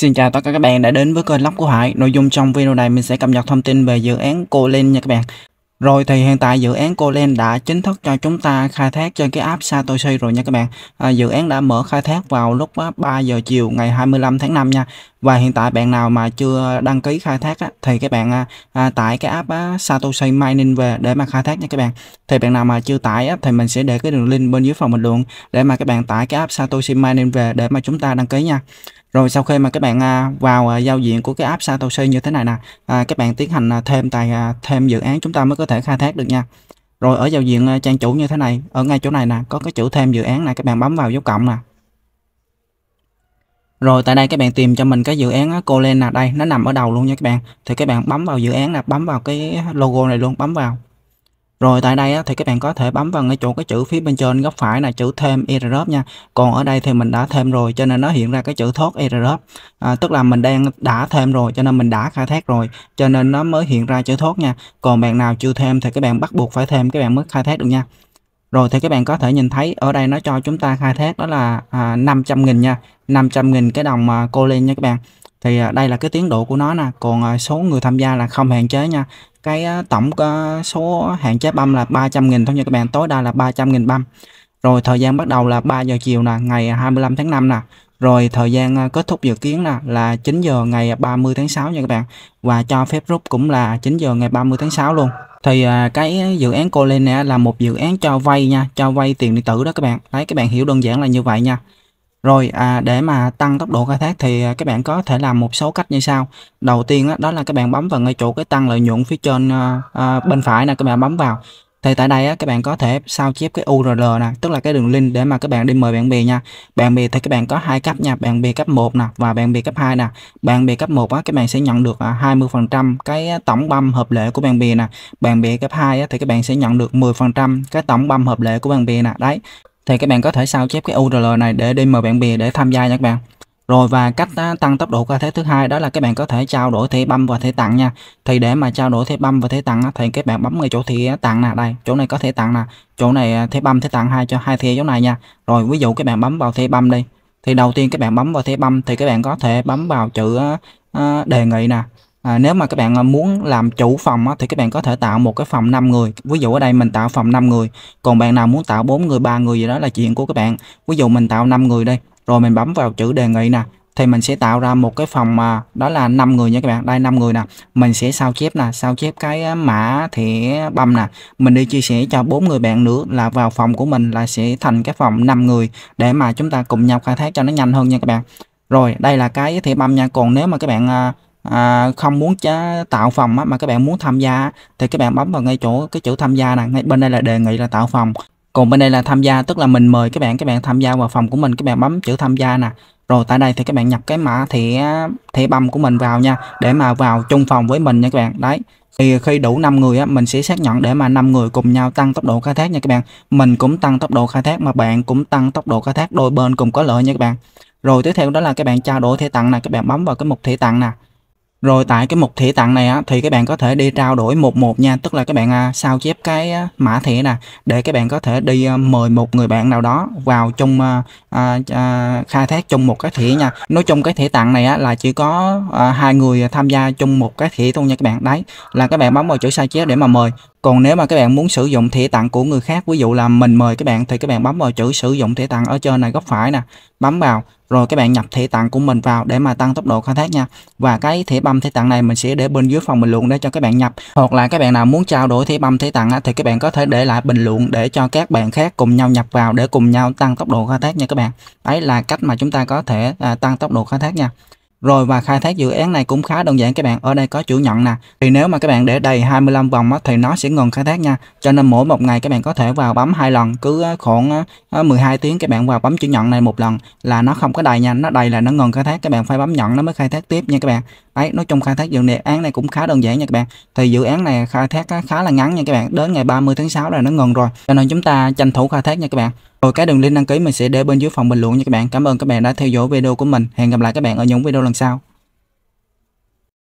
Xin chào tất cả các bạn đã đến với kênh Lóc của Hải. Nội dung trong video này mình sẽ cập nhật thông tin về dự án Colen nha các bạn. Rồi thì hiện tại dự án Colen đã chính thức cho chúng ta khai thác trên cái app Satoshi rồi nha các bạn. À, dự án đã mở khai thác vào lúc 3 à, giờ chiều ngày 25 tháng 5 nha và hiện tại bạn nào mà chưa đăng ký khai thác á, thì các bạn à, à, tải cái app á, Satoshi Mining về để mà khai thác nha các bạn thì bạn nào mà chưa tải á, thì mình sẽ để cái đường link bên dưới phần bình luận để mà các bạn tải cái app Satoshi Mining về để mà chúng ta đăng ký nha rồi sau khi mà các bạn à, vào à, giao diện của cái app Satoshi như thế này nè à, các bạn tiến hành à, thêm tài à, thêm dự án chúng ta mới có thể khai thác được nha rồi ở giao diện à, trang chủ như thế này ở ngay chỗ này nè có cái chữ thêm dự án này các bạn bấm vào dấu cộng nè rồi tại đây các bạn tìm cho mình cái dự án cô lên là đây, nó nằm ở đầu luôn nha các bạn. Thì các bạn bấm vào dự án là bấm vào cái logo này luôn, bấm vào. Rồi tại đây thì các bạn có thể bấm vào ngay chỗ cái chữ phía bên trên góc phải là chữ thêm airdrop nha. Còn ở đây thì mình đã thêm rồi cho nên nó hiện ra cái chữ thoát airdrop. À, tức là mình đang đã thêm rồi cho nên mình đã khai thác rồi cho nên nó mới hiện ra chữ thoát nha. Còn bạn nào chưa thêm thì các bạn bắt buộc phải thêm các bạn mới khai thác được nha. Rồi thì các bạn có thể nhìn thấy ở đây nó cho chúng ta khai thác đó là à, 500.000 nha. 500.000 cái đồng mà cô lên nha các bạn thì à, đây là cái tiến độ của nó nè còn à, số người tham gia là không hạn chế nha cái à, tổng số hạn chế băm là 300.000 thôi nha các bạn tối đa là 300.000 băm rồi thời gian bắt đầu là 3 giờ chiều nè ngày 25 tháng 5 nè rồi thời gian kết thúc dự kiến là là 9 giờ ngày 30 tháng 6 nha các bạn và cho phép rút cũng là 9 giờ ngày 30 tháng 6 luôn thì cái dự án cô lên nè là một dự án cho vay nha cho vay tiền điện tử đó các bạn đấy các bạn hiểu đơn giản là như vậy nha rồi à, để mà tăng tốc độ khai thác thì à, các bạn có thể làm một số cách như sau. Đầu tiên đó, đó là các bạn bấm vào ngay chỗ cái tăng lợi nhuận phía trên à, à, bên phải nè các bạn bấm vào. Thì tại đây á, các bạn có thể sao chép cái URL nè, tức là cái đường link để mà các bạn đi mời bạn bè nha. Bạn bè thì các bạn có hai cấp nha, bạn bè cấp 1 nè và bạn bè cấp 2 nè. Bạn bè cấp 1 á các bạn sẽ nhận được 20% à, cái tổng băm hợp lệ của bạn bè nè. Bạn bè cấp 2 á thì các bạn sẽ nhận được 10% cái tổng băm hợp lệ của bạn bè nè. Đấy thì các bạn có thể sao chép cái URL này để đi mời bạn bè để tham gia nha các bạn rồi và cách tăng tốc độ ca thế thứ hai đó là các bạn có thể trao đổi thẻ băm và thẻ tặng nha thì để mà trao đổi thẻ băm và thẻ tặng thì các bạn bấm ngay chỗ thẻ tặng nè đây chỗ này có thẻ tặng nè chỗ này à, thẻ băm thẻ tặng hai cho hai thẻ chỗ này nha rồi ví dụ các bạn bấm vào thẻ băm đi thì đầu tiên các bạn bấm vào thẻ băm thì các bạn có thể bấm vào chữ đề nghị nè À, nếu mà các bạn à, muốn làm chủ phòng á, thì các bạn có thể tạo một cái phòng 5 người. Ví dụ ở đây mình tạo phòng 5 người. Còn bạn nào muốn tạo 4 người, 3 người gì đó là chuyện của các bạn. Ví dụ mình tạo 5 người đây. Rồi mình bấm vào chữ đề nghị nè. Thì mình sẽ tạo ra một cái phòng mà đó là 5 người nha các bạn. Đây 5 người nè. Mình sẽ sao chép nè. Sao chép cái à, mã thẻ băm nè. Mình đi chia sẻ cho 4 người bạn nữa là vào phòng của mình là sẽ thành cái phòng 5 người. Để mà chúng ta cùng nhau khai thác cho nó nhanh hơn nha các bạn. Rồi đây là cái thẻ băm nha. Còn nếu mà các bạn à, à, không muốn tạo phòng á, mà các bạn muốn tham gia thì các bạn bấm vào ngay chỗ cái chữ tham gia nè ngay bên đây là đề nghị là tạo phòng còn bên đây là tham gia tức là mình mời các bạn các bạn tham gia vào phòng của mình các bạn bấm chữ tham gia nè rồi tại đây thì các bạn nhập cái mã thẻ thẻ băm của mình vào nha để mà vào chung phòng với mình nha các bạn đấy thì khi đủ 5 người á, mình sẽ xác nhận để mà 5 người cùng nhau tăng tốc độ khai thác nha các bạn mình cũng tăng tốc độ khai thác mà bạn cũng tăng tốc độ khai thác đôi bên cùng có lợi nha các bạn rồi tiếp theo đó là các bạn trao đổi thẻ tặng nè các bạn bấm vào cái mục thẻ tặng nè rồi tại cái mục thẻ tặng này á, thì các bạn có thể đi trao đổi một một nha, tức là các bạn à, sao chép cái à, mã thẻ nè để các bạn có thể đi à, mời một người bạn nào đó vào chung à, à, à, khai thác chung một cái thẻ nha. Nói chung cái thẻ tặng này á, là chỉ có à, hai người tham gia chung một cái thẻ thôi nha các bạn. Đấy là các bạn bấm vào chữ sao chép để mà mời còn nếu mà các bạn muốn sử dụng thẻ tặng của người khác ví dụ là mình mời các bạn thì các bạn bấm vào chữ sử dụng thẻ tặng ở trên này góc phải nè bấm vào rồi các bạn nhập thẻ tặng của mình vào để mà tăng tốc độ khai thác nha và cái thẻ băm thẻ tặng này mình sẽ để bên dưới phần bình luận để cho các bạn nhập hoặc là các bạn nào muốn trao đổi thẻ băm thẻ tặng thì các bạn có thể để lại bình luận để cho các bạn khác cùng nhau nhập vào để cùng nhau tăng tốc độ khai thác nha các bạn đấy là cách mà chúng ta có thể à, tăng tốc độ khai thác nha rồi và khai thác dự án này cũng khá đơn giản các bạn. Ở đây có chủ nhận nè. Thì nếu mà các bạn để đầy 25 vòng á, thì nó sẽ ngừng khai thác nha. Cho nên mỗi một ngày các bạn có thể vào bấm hai lần cứ ờ, khoảng 12 ờ, ờ, tiếng các bạn vào bấm chủ nhận này một lần là nó không có đầy nha. Nó đầy là nó ngừng khai thác các bạn phải bấm nhận nó mới khai thác tiếp nha các bạn. Đấy, nói chung khai thác dự án này cũng khá đơn giản nha các bạn. Thì dự án này khai thác khá là ngắn nha các bạn, đến ngày 30 tháng 6 là nó ngừng rồi. Cho nên chúng ta tranh thủ khai thác nha các bạn. Rồi cái đường link đăng ký mình sẽ để bên dưới phòng bình luận nha các bạn. Cảm ơn các bạn đã theo dõi video của mình. Hẹn gặp lại các bạn ở những video lần sau.